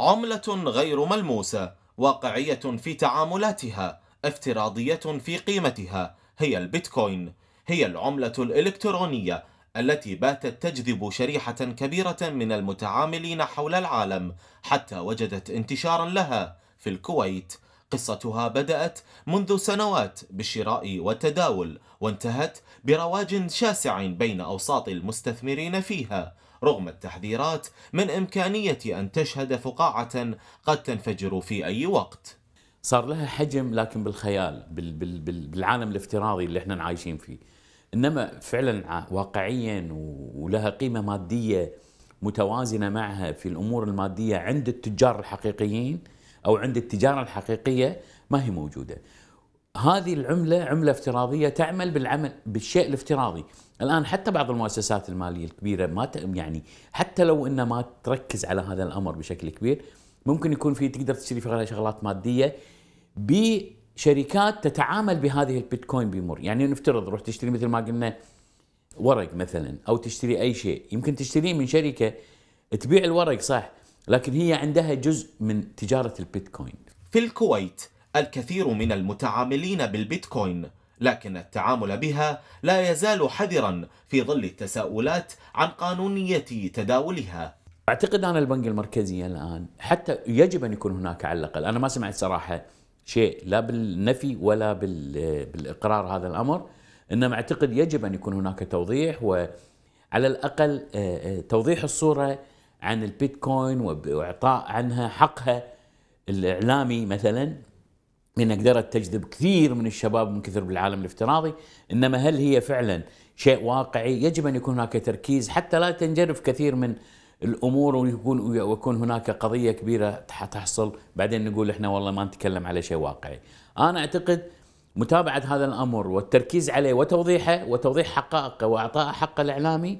عملة غير ملموسة واقعية في تعاملاتها افتراضية في قيمتها هي البيتكوين هي العملة الإلكترونية التي باتت تجذب شريحة كبيرة من المتعاملين حول العالم حتى وجدت انتشارا لها في الكويت قصتها بدأت منذ سنوات بالشراء والتداول وانتهت برواج شاسع بين أوساط المستثمرين فيها رغم التحذيرات من إمكانية أن تشهد فقاعة قد تنفجر في أي وقت صار لها حجم لكن بالخيال بال بال بال بالعالم الافتراضي اللي احنا عايشين فيه انما فعلا واقعيا ولها قيمه ماديه متوازنه معها في الامور الماديه عند التجار الحقيقيين او عند التجاره الحقيقيه ما هي موجوده هذه العملة عملة افتراضية تعمل بالعمل بالشيء الافتراضي الآن حتى بعض المؤسسات المالية الكبيرة ما يعني حتى لو أنها ما تركز على هذا الأمر بشكل كبير ممكن يكون في تقدر تشتري فيها شغلات مادية بشركات تتعامل بهذه البيتكوين بيمر يعني نفترض روح تشتري مثل ما قلنا ورق مثلا أو تشتري أي شيء يمكن تشتريه من شركة تبيع الورق صح لكن هي عندها جزء من تجارة البيتكوين في الكويت الكثير من المتعاملين بالبيتكوين لكن التعامل بها لا يزال حذرا في ظل التساؤلات عن قانونية تداولها أعتقد أنا البنك المركزي الآن حتى يجب أن يكون هناك على الأقل أنا ما سمعت صراحة شيء لا بالنفي ولا بالإقرار هذا الأمر إنما أعتقد يجب أن يكون هناك توضيح وعلى الأقل آه، آه، توضيح الصورة عن البيتكوين وإعطاء عنها حقها الإعلامي مثلا من قدرت تجذب كثير من الشباب من كثر بالعالم الافتراضي انما هل هي فعلا شيء واقعي يجب ان يكون هناك تركيز حتى لا تنجرف كثير من الامور ويكون ويكون هناك قضيه كبيره تحصل بعدين نقول احنا والله ما نتكلم على شيء واقعي انا اعتقد متابعه هذا الامر والتركيز عليه وتوضيحه وتوضيح حقائقه واعطاء حق الاعلامي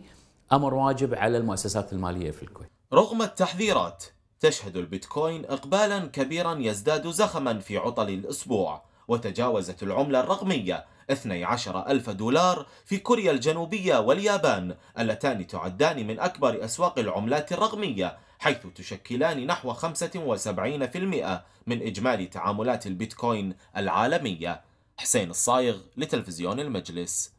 امر واجب على المؤسسات الماليه في الكويت رغم التحذيرات تشهد البيتكوين إقبالا كبيرا يزداد زخما في عطل الأسبوع وتجاوزت العملة الرقمية 12 ألف دولار في كوريا الجنوبية واليابان اللتان تعدان من أكبر أسواق العملات الرقمية حيث تشكلان نحو 75% من إجمالي تعاملات البيتكوين العالمية حسين الصايغ لتلفزيون المجلس